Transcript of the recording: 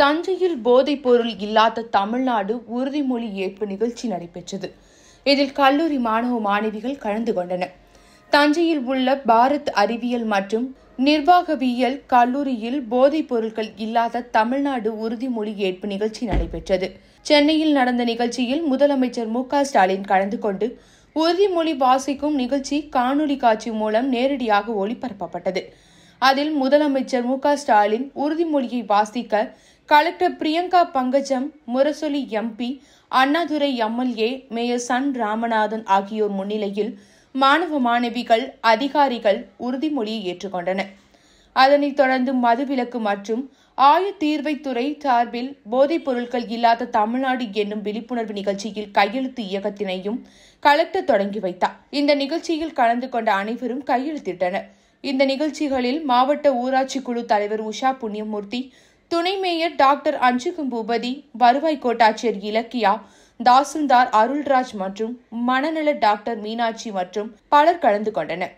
தஞ்சையில் போதைப் பொருள் இல்லாத தமிழ்நாடு உறுதிமொழி ஏற்பு நிகழ்ச்சி நடைபெற்றது இதில் கல்லூரி மாணவ மாணவிகள் கலந்து கொண்டனர் தஞ்சையில் உள்ள பாரத் அறிவியல் மற்றும் நிர்வாகவியல் கல்லூரியில் போதைப் பொருட்கள் இல்லாத தமிழ்நாடு உறுதிமொழி ஏற்பு நிகழ்ச்சி நடைபெற்றது சென்னையில் நடந்த நிகழ்ச்சியில் முதலமைச்சர் மு ஸ்டாலின் கலந்து கொண்டு உறுதிமொழி வாசிக்கும் நிகழ்ச்சி காணொலி காட்சி மூலம் நேரடியாக ஒளிபரப்பப்பட்டது அதில் முதலமைச்சர் மு ஸ்டாலின் உறுதிமொழியை வாசிக்க collector Priyanka Pankajam Murasoli MP Annadurai MLA mayor San Ramanathan ஆகியோர் முன்னிலையில் மாணவ மாணவிகள் அதிகாரிகள் உறுதிமொழியை ஏற்றுக்கொண்டனர் அதனைத் தொடர்ந்து மதுவிலக்கு மற்றும் ஆயுதீர்வைத்துறை சார்பில் போதைப் பொருட்கள் இல்லாத தமிழ்நாடு என்னும் விழிப்புணர்வு நிகழ்ச்சியில் கையெழுத்து இயக்கத்தினையும் கலெக்டர் தொடங்கி வைத்தார் இந்த நிகழ்ச்சியில் கலந்து கொண்ட அனைவரும் கையெழுத்திட்டனர் இந்த நிகழ்ச்சிகளில் மாவட்ட ஊராட்சி குழு தலைவர் உஷா புண்ணியமூர்த்தி துணை மேயர் டாக்டர் அஞ்சுகம் பூபதி வருவாய் கோட்டாட்சியர் இலக்கியா தாசில்தார் அருள்ராஜ் மற்றும் மனநல டாக்டர் மீனாட்சி மற்றும் பலர் கலந்து கொண்டனர்